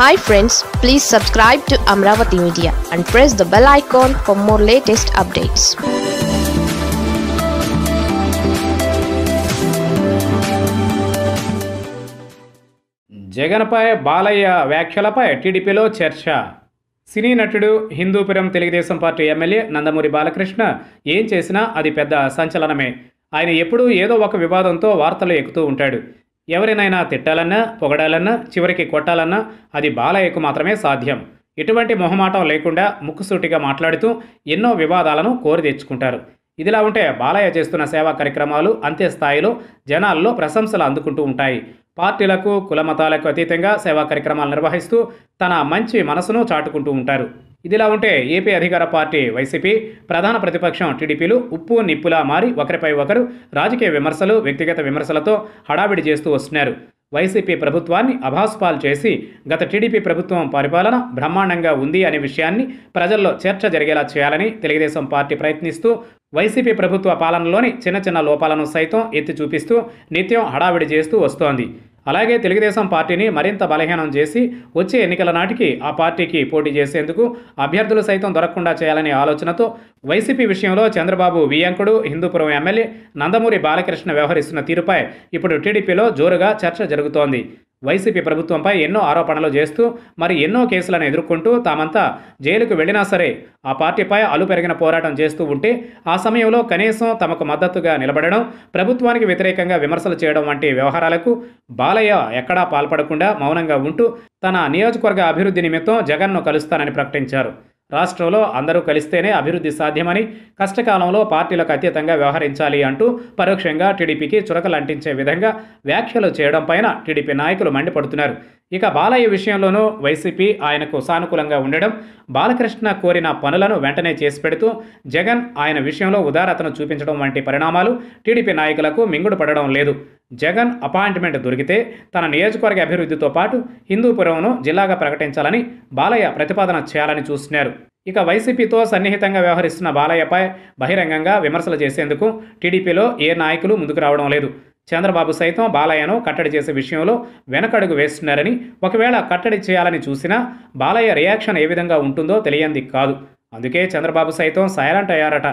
hi friends please subscribe to Amaravati media and press the bell icon for more latest updates జగన్పై బాలయ్య వ్యాఖ్యలపై టీడీపీలో చర్చ cine నటుడు Hindupuram Telugu Desam party MLA Nandamuri Balakrishna ఏం చేసినా అది పెద్ద సంచలనమే ఆయన ఎప్పుడూ ఏదో ఒక వివాదంతో వార్తలు ఎక్కుతూ ఉంటాడు ఎవరినైనా తిట్టాలన్నా పొగడాలన్నా చివరికి కొట్టాలన్నా అది బాలయ్యకు మాత్రమే సాధ్యం ఎటువంటి మొహమాటం లేకుండా ముక్కుసూటిగా మాట్లాడుతూ ఎన్నో వివాదాలను కోరి తెచ్చుకుంటారు ఇదిలా ఉంటే బాలయ్య చేస్తున్న సేవా కార్యక్రమాలు అంతే స్థాయిలో జనాల్లో ప్రశంసలు అందుకుంటూ ఉంటాయి పార్టీలకు కులమతాలకు అతీతంగా సేవా కార్యక్రమాలు నిర్వహిస్తూ తన మంచి మనసును చాటుకుంటూ ఉంటారు ఇదిలా ఉంటే ఏపీ అధికార పార్టీ వైసీపీ ప్రధాన ప్రతిపక్షం టీడీపీలు ఉప్పు నిప్పులా మారి ఒకరిపై ఒకరు రాజకీయ విమర్శలు వ్యక్తిగత విమర్శలతో హడావిడి చేస్తూ వస్తున్నారు వైసీపీ ప్రభుత్వాన్ని అభాస్పాలు చేసి గత టీడీపీ ప్రభుత్వం పరిపాలన బ్రహ్మాండంగా ఉంది అనే విషయాన్ని ప్రజల్లో చర్చ జరిగేలా చేయాలని తెలుగుదేశం పార్టీ ప్రయత్నిస్తూ వైసీపీ ప్రభుత్వ పాలనలోని చిన్న చిన్న లోపాలను సైతం ఎత్తి చూపిస్తూ నిత్యం హడావిడి చేస్తూ వస్తోంది అలాగే తెలుగుదేశం పార్టీని మరింత బలహీనం చేసి వచ్చే ఎన్నికల నాటికి ఆ పార్టీకి పోటీ చేసేందుకు అభ్యర్థులు సైతం దొరకకుండా చేయాలనే ఆలోచనతో వైసీపీ విషయంలో చంద్రబాబు వియంకుడు హిందూపురం ఎమ్మెల్యే నందమూరి బాలకృష్ణ వ్యవహరిస్తున్న తీరుపై ఇప్పుడు టీడీపీలో జోరుగా చర్చ జరుగుతోంది వైసీపీ ప్రభుత్వంపై ఎన్నో ఆరోపణలు చేస్తూ మరి ఎన్నో కేసులను ఎదుర్కొంటూ తామంతా జైలుకు వెళ్ళినా సరే ఆ పార్టీపై అలుపెరిగిన పోరాటం చేస్తూ ఉంటే ఆ సమయంలో కనీసం తమకు మద్దతుగా నిలబడడం ప్రభుత్వానికి వ్యతిరేకంగా విమర్శలు చేయడం వంటి వ్యవహారాలకు బాలయ్య ఎక్కడా పాల్పడకుండా మౌనంగా ఉంటూ తన నియోజకవర్గ అభివృద్ధి నిమిత్తం జగన్ను కలుస్తానని ప్రకటించారు రాష్ట్రంలో అందరూ కలిస్తేనే అభివృద్ధి సాధ్యమని కష్టకాలంలో పార్టీలకు అతీతంగా వ్యవహరించాలి అంటూ పరోక్షంగా టీడీపీకి చురకలంటించే విధంగా వ్యాఖ్యలు చేయడం పైన టీడీపీ నాయకులు మండిపడుతున్నారు ఇక బాలయ్య విషయంలోనూ వైసీపీ ఆయనకు సానుకూలంగా ఉండడం బాలకృష్ణ కోరిన పనులను వెంటనే చేసి పెడుతూ జగన్ ఆయన విషయంలో ఉదారతను చూపించడం వంటి పరిణామాలు టీడీపీ నాయకులకు మింగుడు పడడం లేదు జగన్ అపాయింట్మెంట్ దొరికితే తన నియోజకవర్గ అభివృద్ధితో పాటు హిందూపురంను జిల్లాగా ప్రకటించాలని బాలయ్య ప్రతిపాదన చేయాలని చూస్తున్నారు ఇక వైసీపీతో సన్నిహితంగా వ్యవహరిస్తున్న బాలయ్యపై బహిరంగంగా విమర్శలు చేసేందుకు టీడీపీలో ఏ నాయకులు ముందుకు రావడం లేదు చంద్రబాబు సైతం బాలయ్యను కట్టడి చేసే విషయంలో వెనకడుగు వేస్తున్నారని ఒకవేళ కట్టడి చేయాలని చూసినా బాలయ్య రియాక్షన్ ఏ విధంగా ఉంటుందో తెలియంది కాదు అందుకే చంద్రబాబు సైతం సైలెంట్ అయ్యారట